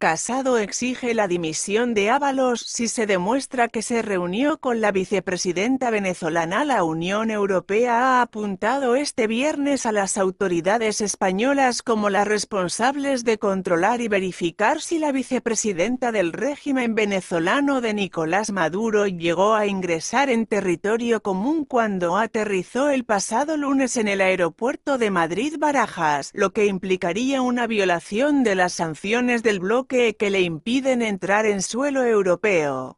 Casado exige la dimisión de Ábalos si se demuestra que se reunió con la vicepresidenta venezolana. La Unión Europea ha apuntado este viernes a las autoridades españolas como las responsables de controlar y verificar si la vicepresidenta del régimen venezolano de Nicolás Maduro llegó a ingresar en territorio común cuando aterrizó el pasado lunes en el aeropuerto de Madrid-Barajas, lo que implicaría una violación de las sanciones del bloque que, le impiden entrar en suelo europeo.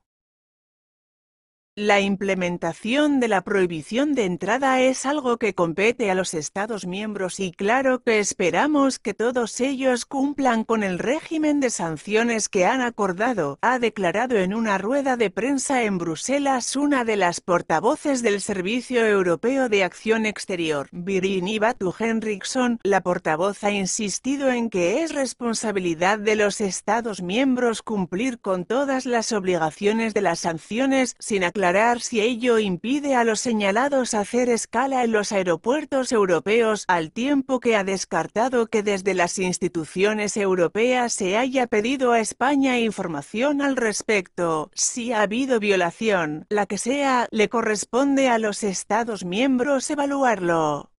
La implementación de la prohibición de entrada es algo que compete a los Estados miembros y claro que esperamos que todos ellos cumplan con el régimen de sanciones que han acordado, ha declarado en una rueda de prensa en Bruselas una de las portavoces del Servicio Europeo de Acción Exterior, Biriniba Batu Henriksson. La portavoz ha insistido en que es responsabilidad de los Estados miembros cumplir con todas las obligaciones de las sanciones sin aclarar si ello impide a los señalados hacer escala en los aeropuertos europeos al tiempo que ha descartado que desde las instituciones europeas se haya pedido a España información al respecto. Si ha habido violación, la que sea, le corresponde a los Estados miembros evaluarlo.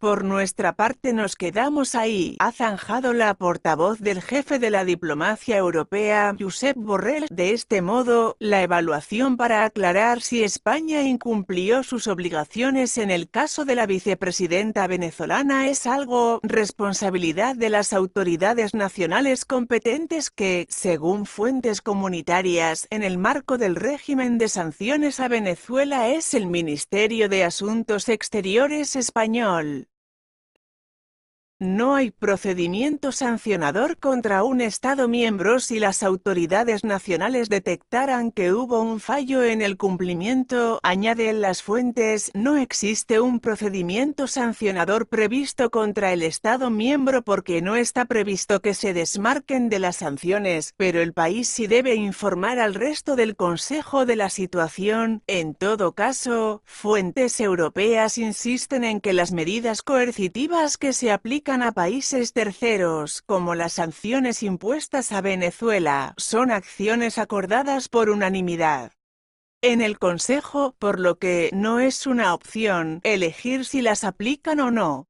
Por nuestra parte nos quedamos ahí, ha zanjado la portavoz del jefe de la diplomacia europea, Josep Borrell. De este modo, la evaluación para aclarar si España incumplió sus obligaciones en el caso de la vicepresidenta venezolana es algo responsabilidad de las autoridades nacionales competentes que, según fuentes comunitarias, en el marco del régimen de sanciones a Venezuela es el Ministerio de Asuntos Exteriores español. No hay procedimiento sancionador contra un Estado miembro si las autoridades nacionales detectaran que hubo un fallo en el cumplimiento, añaden las fuentes, no existe un procedimiento sancionador previsto contra el Estado miembro porque no está previsto que se desmarquen de las sanciones, pero el país sí debe informar al resto del Consejo de la situación. En todo caso, fuentes europeas insisten en que las medidas coercitivas que se aplican a países terceros, como las sanciones impuestas a Venezuela, son acciones acordadas por unanimidad en el Consejo, por lo que no es una opción elegir si las aplican o no.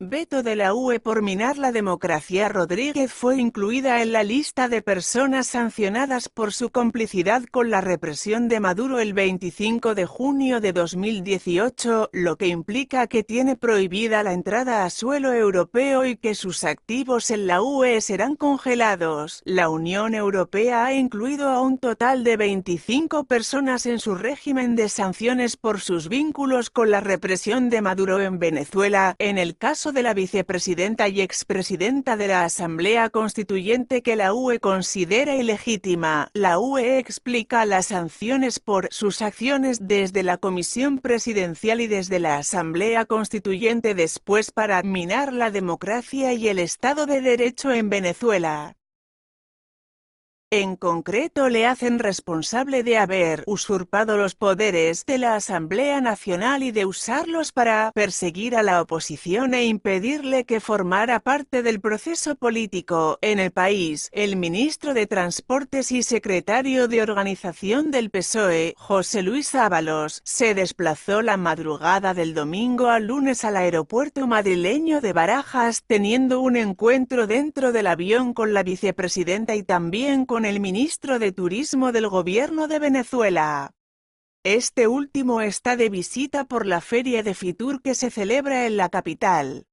Veto de la UE por minar la democracia Rodríguez fue incluida en la lista de personas sancionadas por su complicidad con la represión de Maduro el 25 de junio de 2018, lo que implica que tiene prohibida la entrada a suelo europeo y que sus activos en la UE serán congelados. La Unión Europea ha incluido a un total de 25 personas en su régimen de sanciones por sus vínculos con la represión de Maduro en Venezuela, en el caso de la vicepresidenta y expresidenta de la Asamblea Constituyente que la UE considera ilegítima. La UE explica las sanciones por sus acciones desde la Comisión Presidencial y desde la Asamblea Constituyente después para minar la democracia y el Estado de Derecho en Venezuela. En concreto le hacen responsable de haber usurpado los poderes de la Asamblea Nacional y de usarlos para perseguir a la oposición e impedirle que formara parte del proceso político en el país. El ministro de Transportes y secretario de organización del PSOE, José Luis Ábalos, se desplazó la madrugada del domingo al lunes al aeropuerto madrileño de Barajas teniendo un encuentro dentro del avión con la vicepresidenta y también con con el ministro de Turismo del Gobierno de Venezuela. Este último está de visita por la feria de Fitur que se celebra en la capital.